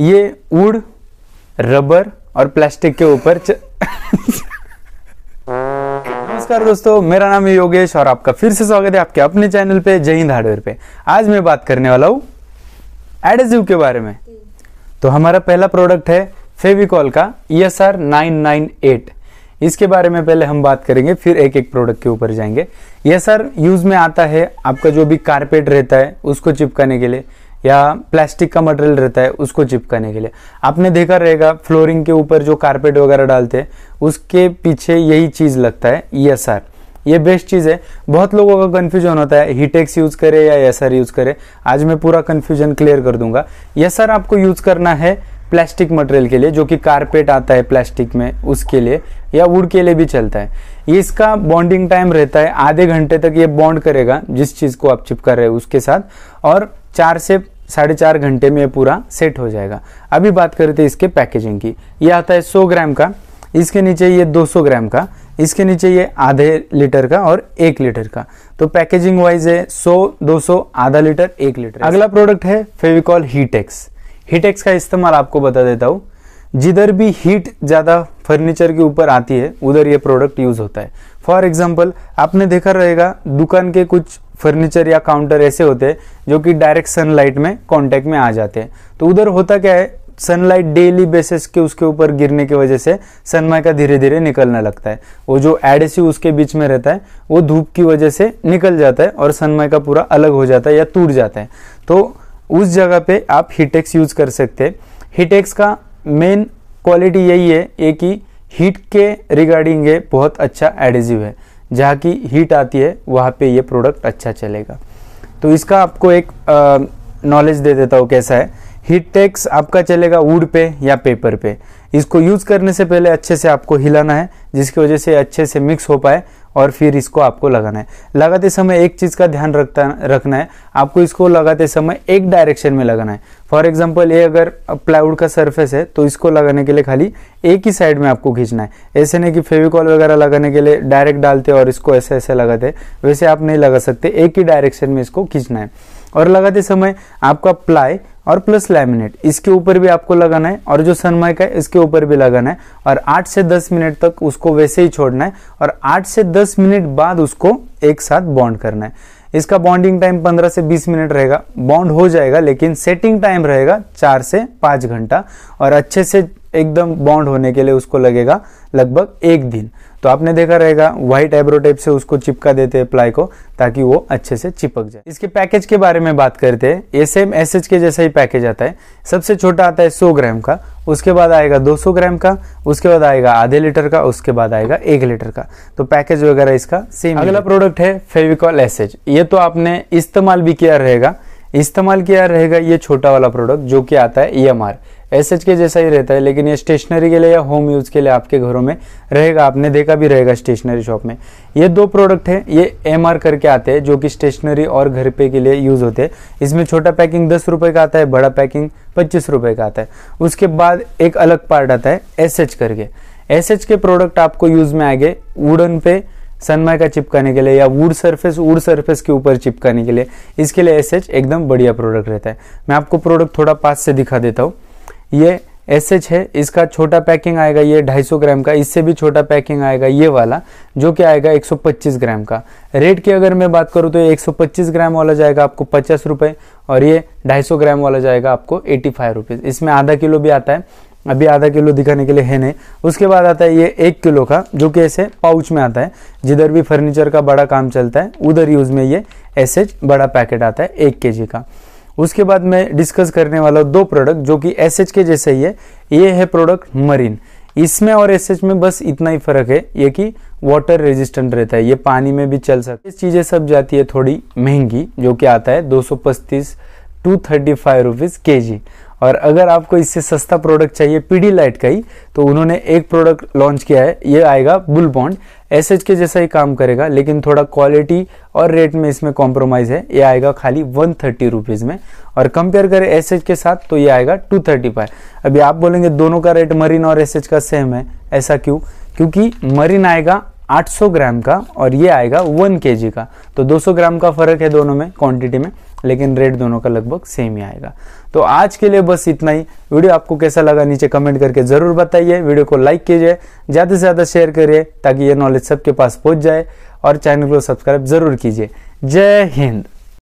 ये उड़ रबर और प्लास्टिक के ऊपर नमस्कार दोस्तों मेरा नाम है योगेश और आपका फिर से स्वागत है आपके अपने चैनल पे जय हिंद हार्डवेयर पे आज मैं बात करने वाला हूँ एडेसिव के बारे में तो हमारा पहला प्रोडक्ट है फेविकॉल का S e R nine nine eight इसके बारे में पहले हम बात करेंगे फिर एक एक प्रोडक्ट के ऊपर जाएंगे ये सर यूज़ में आता है आपका जो भी कारपेट रहता है उसको चिपकाने के लिए या प्लास्टिक का मटेरियल रहता है उसको चिपकाने के लिए आपने देखा रहेगा फ्लोरिंग के ऊपर जो कारपेट वगैरह डालते हैं उसके पीछे यही चीज़ लगता है ई एस आर ये बेस्ट चीज़ है बहुत लोगों का कन्फ्यूजन होता है हीटेक्स यूज़ करे या एस आर यूज़ करे आज मैं पूरा कन्फ्यूजन क्लियर कर दूंगा यस e आर आपको यूज़ करना है प्लास्टिक मटेरियल के लिए जो कि कारपेट आता है प्लास्टिक में उसके लिए या वुड के लिए भी चलता है ये इसका बॉन्डिंग टाइम रहता है आधे घंटे तक ये बॉन्ड करेगा जिस चीज़ को आप चिपका रहे हो उसके साथ और चार से साढ़े चार घंटे में पूरा सेट हो जाएगा अभी बात करते हैं इसके पैकेजिंग की ये आता है सौ ग्राम का इसके नीचे ये 200 ग्राम का इसके नीचे ये आधे लीटर का और एक लीटर का तो पैकेजिंग वाइज है 100, 200, आधा लीटर एक लीटर अगला प्रोडक्ट है फेविकॉल हीटेक्स हीटेक्स का इस्तेमाल आपको बता देता हूँ जिधर भी हीट ज़्यादा फर्नीचर के ऊपर आती है उधर ये प्रोडक्ट यूज़ होता है फॉर एग्जाम्पल आपने देखा रहेगा दुकान के कुछ फर्नीचर या काउंटर ऐसे होते हैं जो कि डायरेक्ट सनलाइट में कांटेक्ट में आ जाते हैं तो उधर होता क्या है सनलाइट डेली बेसिस के उसके ऊपर गिरने की वजह से का धीरे धीरे निकलने लगता है वो जो एडेसिव उसके बीच में रहता है वो धूप की वजह से निकल जाता है और का पूरा अलग हो जाता है या टूट जाता है तो उस जगह पे आप हीटेक्स यूज कर सकते हैं हीटेक्स का मेन क्वालिटी यही है एक ही हीट के रिगार्डिंग ये बहुत अच्छा एडेसिव है जहाँ की हीट आती है वहाँ पे ये प्रोडक्ट अच्छा चलेगा तो इसका आपको एक नॉलेज दे देता हूँ कैसा है हीट टैक्स आपका चलेगा वुड पे या पेपर पे इसको यूज़ करने से पहले अच्छे से आपको हिलाना है जिसकी वजह से अच्छे से मिक्स हो पाए और फिर इसको आपको लगाना है लगाते समय एक चीज़ का ध्यान रखता रखना है आपको इसको लगाते समय एक डायरेक्शन में लगाना है फॉर एग्जाम्पल ये अगर प्लाईवुड का सरफेस है तो इसको लगाने के लिए खाली एक ही साइड में आपको खींचना है ऐसे नहीं कि फेविकॉल वगैरह लगाने के लिए डायरेक्ट डालते और इसको ऐसे ऐसे लगाते वैसे आप नहीं लगा सकते एक ही डायरेक्शन में इसको खींचना है और लगाते समय आपका प्लाई और प्लस लैमिनेट इसके ऊपर भी आपको लगाना है और जो सनमाइक है इसके ऊपर भी लगाना है और 8 से 10 मिनट तक उसको वैसे ही छोड़ना है और 8 से 10 मिनट बाद उसको एक साथ बॉन्ड करना है इसका बॉन्डिंग टाइम 15 से 20 मिनट रहेगा बॉन्ड हो जाएगा लेकिन सेटिंग टाइम रहेगा चार से 5 घंटा और अच्छे से एकदम बॉन्ड होने के लिए उसको लगेगा लगभग एक दिन तो आपने देखा रहेगा व्हाइट एब्रो टेप से उसको चिपका देते हैं प्लाई को ताकि वो अच्छे से चिपक जाए इसके पैकेज के बारे में बात करते हैं ये सेम एस के जैसा ही पैकेज आता है सबसे छोटा आता है 100 ग्राम का उसके बाद आएगा 200 ग्राम का उसके बाद आएगा आधे लीटर का उसके बाद आएगा एक लीटर का तो पैकेज वगैरह इसका सेम अगला प्रोडक्ट है फेविकॉल एस ये तो आपने इस्तेमाल भी किया रहेगा इस्तेमाल किया रहेगा ये छोटा वाला प्रोडक्ट जो कि आता है ई e एस के जैसा ही रहता है लेकिन ये स्टेशनरी के लिए या होम यूज़ के लिए आपके घरों में रहेगा आपने देखा भी रहेगा स्टेशनरी शॉप में ये दो प्रोडक्ट हैं ये एम करके आते हैं जो कि स्टेशनरी और घर पे के लिए यूज़ होते हैं इसमें छोटा पैकिंग दस रुपये का आता है बड़ा पैकिंग पच्चीस रुपये का आता है उसके बाद एक अलग पार्ट आता है एस करके एस के प्रोडक्ट आपको यूज़ में आएंगे वुडन पे सनमाय का चिपकाने के लिए या वुड सरफेस वुड सरफेस के ऊपर चिपकाने के लिए इसके लिए एस एकदम बढ़िया प्रोडक्ट रहता है मैं आपको प्रोडक्ट थोड़ा पास से दिखा देता हूँ ये एस एच है इसका छोटा पैकिंग आएगा ये 250 ग्राम का इससे भी छोटा पैकिंग आएगा ये वाला जो कि आएगा 125 ग्राम का रेट की अगर मैं बात करूँ तो ये 125 ग्राम वाला जाएगा आपको पचास रुपये और ये 250 ग्राम वाला जाएगा आपको एटी फाइव रुपीज़ इसमें आधा किलो भी आता है अभी आधा किलो दिखाने के लिए है नहीं उसके बाद आता है ये एक किलो का जो कि ऐसे पाउच में आता है जिधर भी फर्नीचर का बड़ा काम चलता है उधर यूज़ में ये एस बड़ा पैकेट आता है एक के जी का उसके बाद मैं डिस्कस करने वाला हूँ दो प्रोडक्ट जो कि एस के जैसे ही है ये है प्रोडक्ट मरीन इसमें और एस में बस इतना ही फर्क है ये कि वाटर रेजिस्टेंट रहता है ये पानी में भी चल सकता है चीज़ें सब जाती है थोड़ी महंगी जो कि आता है दो सौ पस्तीस टू थर्टी फाइव रुपीज़ के जी और अगर आपको इससे सस्ता प्रोडक्ट चाहिए पीडी लाइट का ही तो उन्होंने एक प्रोडक्ट लॉन्च किया है ये आएगा बुल बॉन्ड एस एच के जैसा ही काम करेगा लेकिन थोड़ा क्वालिटी और रेट में इसमें कॉम्प्रोमाइज़ है ये आएगा खाली वन थर्टी रुपीज़ में और कंपेयर करें एस एच के साथ तो ये आएगा टू थर्टी फाइव अभी आप बोलेंगे दोनों का रेट मरीन और एस एच का सेम है ऐसा क्यों क्योंकि मरीन आएगा 800 ग्राम का और ये आएगा 1 के का तो 200 ग्राम का फर्क है दोनों में क्वांटिटी में लेकिन रेट दोनों का लगभग सेम ही आएगा तो आज के लिए बस इतना ही वीडियो आपको कैसा लगा नीचे कमेंट करके ज़रूर बताइए वीडियो को लाइक कीजिए ज़्यादा से ज़्यादा शेयर करिए ताकि ये नॉलेज सबके पास पहुँच जाए और चैनल को सब्सक्राइब ज़रूर कीजिए जय हिंद